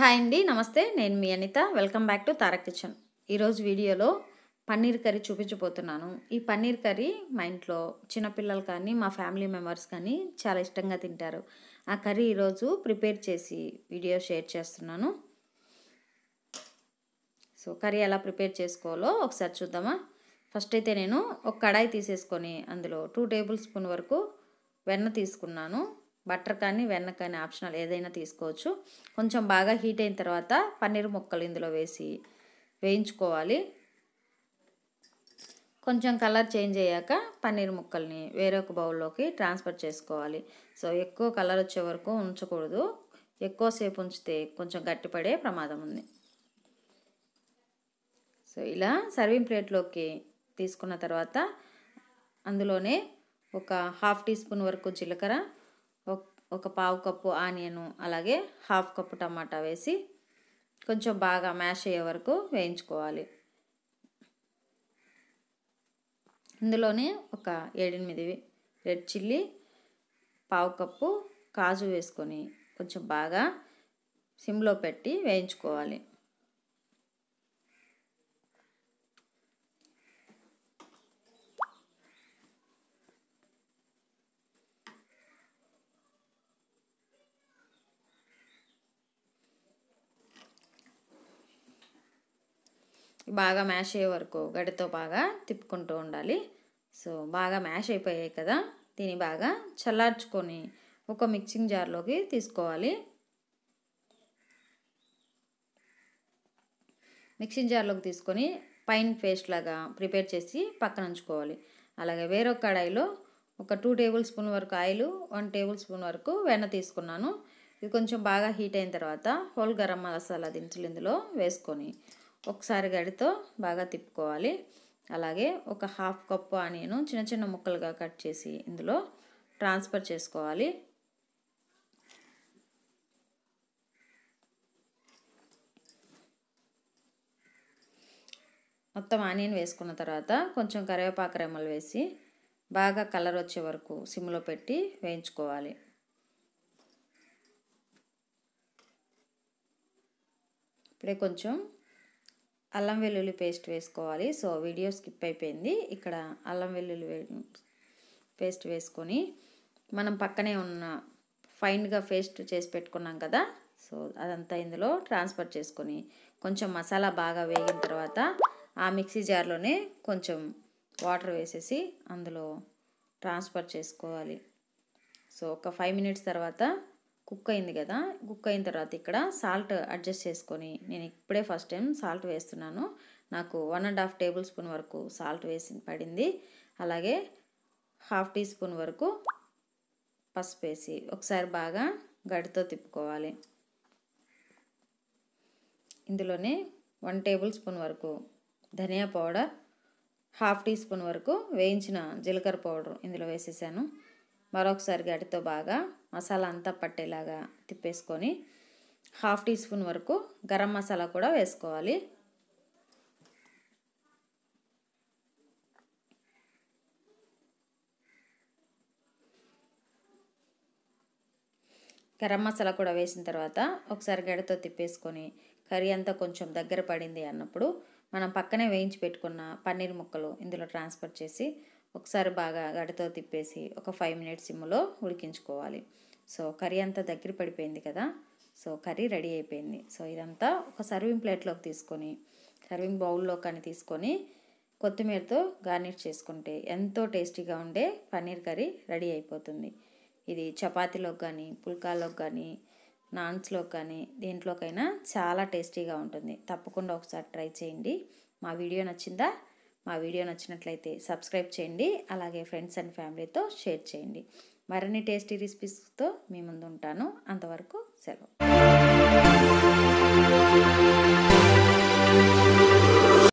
hi అండి నమస్తే నేను మీ Anitha welcome back to Tarak kitchen ఈరోజు వీడియోలో పన్నీర్ కర్రీ చూపించబోతున్నాను ఈ పన్నీర్ కర్రీ మా ఇంట్లో చిన్నపిల్లలు కానీ మా ఫ్యామిలీ మెంబర్స్ కానీ చాలా ఇష్టంగా తింటారు ఆ కర్రీ ఈరోజు ప్రిపేర్ చేసి వీడియో షేర్ చేస్తున్నాను సో కర్రీ ఎలా ప్రిపేర్ చేసుకోవాలో ఒకసారి చూద్దామా ఫస్ట్ అయితే నేను ఒక కడాయి తీసేసుకొని అందులో టూ టేబుల్ స్పూన్ వరకు వెన్న తీసుకున్నాను బటర్ కానీ వెన్న కానీ ఆప్షనల్ ఏదైనా తీసుకోవచ్చు కొంచెం బాగా హీట్ అయిన తర్వాత పన్నీర్ ముక్కలు ఇందులో వేసి వేయించుకోవాలి కొంచెం కలర్ చేంజ్ అయ్యాక పన్నీర్ ముక్కల్ని వేరొక బౌల్లోకి ట్రాన్స్ఫర్ చేసుకోవాలి సో ఎక్కువ కలర్ వచ్చే వరకు ఉంచకూడదు ఎక్కువసేపు ఉంచితే కొంచెం గట్టిపడే ప్రమాదం ఉంది సో ఇలా సర్వింగ్ ప్లేట్లోకి తీసుకున్న తర్వాత అందులోనే ఒక హాఫ్ టీ స్పూన్ వరకు జీలకర్ర ఒక పావు కప్పు ఆనియను అలాగే హాఫ్ కప్పు టమాటా వేసి కొంచెం బాగా మ్యాష్ అయ్యే వరకు వేయించుకోవాలి ఇందులోనే ఒక ఏడెనిమిది రెడ్ చిల్లీ పావు కప్పు కాజు వేసుకొని కొంచెం బాగా సిమ్లో పెట్టి వేయించుకోవాలి బాగా మ్యాష్ అయ్యే వరకు గడితో బాగా తిప్పుకుంటూ ఉండాలి సో బాగా మ్యాష్ అయిపోయాయి కదా దీన్ని బాగా చల్లార్చుకొని ఒక మిక్సింగ్ జార్లోకి తీసుకోవాలి మిక్సింగ్ జార్లోకి తీసుకొని పైన్ పేస్ట్ లాగా ప్రిపేర్ చేసి పక్కన ఉంచుకోవాలి అలాగే వేరొక కడాయిలో ఒక టూ టేబుల్ స్పూన్ వరకు ఆయిల్ వన్ టేబుల్ స్పూన్ వరకు వెన్న తీసుకున్నాను ఇది కొంచెం బాగా హీట్ అయిన తర్వాత హోల్ గరం మసాలా దించులు ఇందులో వేసుకొని ఒకసారి గడితో బాగా తిప్పుకోవాలి అలాగే ఒక హాఫ్ కప్పు ఆనియను చిన్న చిన్న ముక్కలుగా కట్ చేసి ఇందులో ట్రాన్స్ఫర్ చేసుకోవాలి మొత్తం ఆనియన్ వేసుకున్న తర్వాత కొంచెం కరివేపాకు రెమ్మలు వేసి బాగా కలర్ వచ్చే వరకు సిమ్లో పెట్టి వేయించుకోవాలి ఇప్పుడే కొంచెం అల్లం వెల్లుల్లి పేస్ట్ వేసుకోవాలి సో వీడియో స్కిప్ అయిపోయింది ఇక్కడ అల్లం వెల్లుల్లి పేస్ట్ వేసుకొని మనం పక్కనే ఉన్న ఫైన్గా పేస్ట్ చేసి పెట్టుకున్నాం కదా సో అదంతా ఇందులో ట్రాన్స్ఫర్ చేసుకొని కొంచెం మసాలా బాగా వేగిన తర్వాత ఆ మిక్సీ జార్లోనే కొంచెం వాటర్ వేసేసి అందులో ట్రాన్స్ఫర్ చేసుకోవాలి సో ఒక ఫైవ్ మినిట్స్ తర్వాత కుక్ అయింది కదా కుక్ అయిన తర్వాత ఇక్కడ సాల్ట్ అడ్జస్ట్ చేసుకొని నేను ఇప్పుడే ఫస్ట్ టైం సాల్ట్ వేస్తున్నాను నాకు one and half tablespoon వరకు సాల్ట్ వేసి పడింది అలాగే హాఫ్ టీ స్పూన్ వరకు పసుపు వేసి ఒకసారి బాగా గడితో తిప్పుకోవాలి ఇందులోనే వన్ టేబుల్ స్పూన్ వరకు ధనియా పౌడర్ హాఫ్ టీ స్పూన్ వరకు వేయించిన జీలకర్ర పౌడర్ ఇందులో వేసేసాను మరొకసారి గడితో బాగా మసాలా అంతా పట్టేలాగా తిప్పేసుకొని హాఫ్ టీ స్పూన్ వరకు గరం మసాలా కూడా వేసుకోవాలి గరం మసాలా కూడా వేసిన తర్వాత ఒకసారి గడతో తిప్పేసుకొని కర్రీ అంతా కొంచెం దగ్గర పడింది అన్నప్పుడు మనం పక్కనే వేయించి పెట్టుకున్న పన్నీర్ ముక్కలు ఇందులో ట్రాన్స్ఫర్ చేసి ఒకసారి బాగా గడితో తిప్పేసి ఒక ఫైవ్ మినిట్స్ సిమ్లో ఉడికించుకోవాలి సో కర్రీ అంతా దగ్గర పడిపోయింది కదా సో కర్రీ రెడీ అయిపోయింది సో ఇదంతా ఒక సర్వింగ్ ప్లేట్లోకి తీసుకొని సర్వింగ్ బౌల్లో కానీ తీసుకొని కొత్తిమీరతో గార్నిష్ చేసుకుంటే ఎంతో టేస్టీగా ఉండే పన్నీర్ కర్రీ రెడీ అయిపోతుంది ఇది చపాతీలోకి కానీ పుల్కాలోకి కానీ నాన్స్లోకి కానీ దీంట్లోకైనా చాలా టేస్టీగా ఉంటుంది తప్పకుండా ఒకసారి ట్రై చేయండి మా వీడియో నచ్చిందా మా వీడియో నచ్చినట్లయితే సబ్స్క్రైబ్ చేయండి అలాగే ఫ్రెండ్స్ అండ్ ఫ్యామిలీతో షేర్ చేయండి మరిన్ని టేస్టీ రెసిపీస్తో మీ ముందు ఉంటాను అంతవరకు సెలవు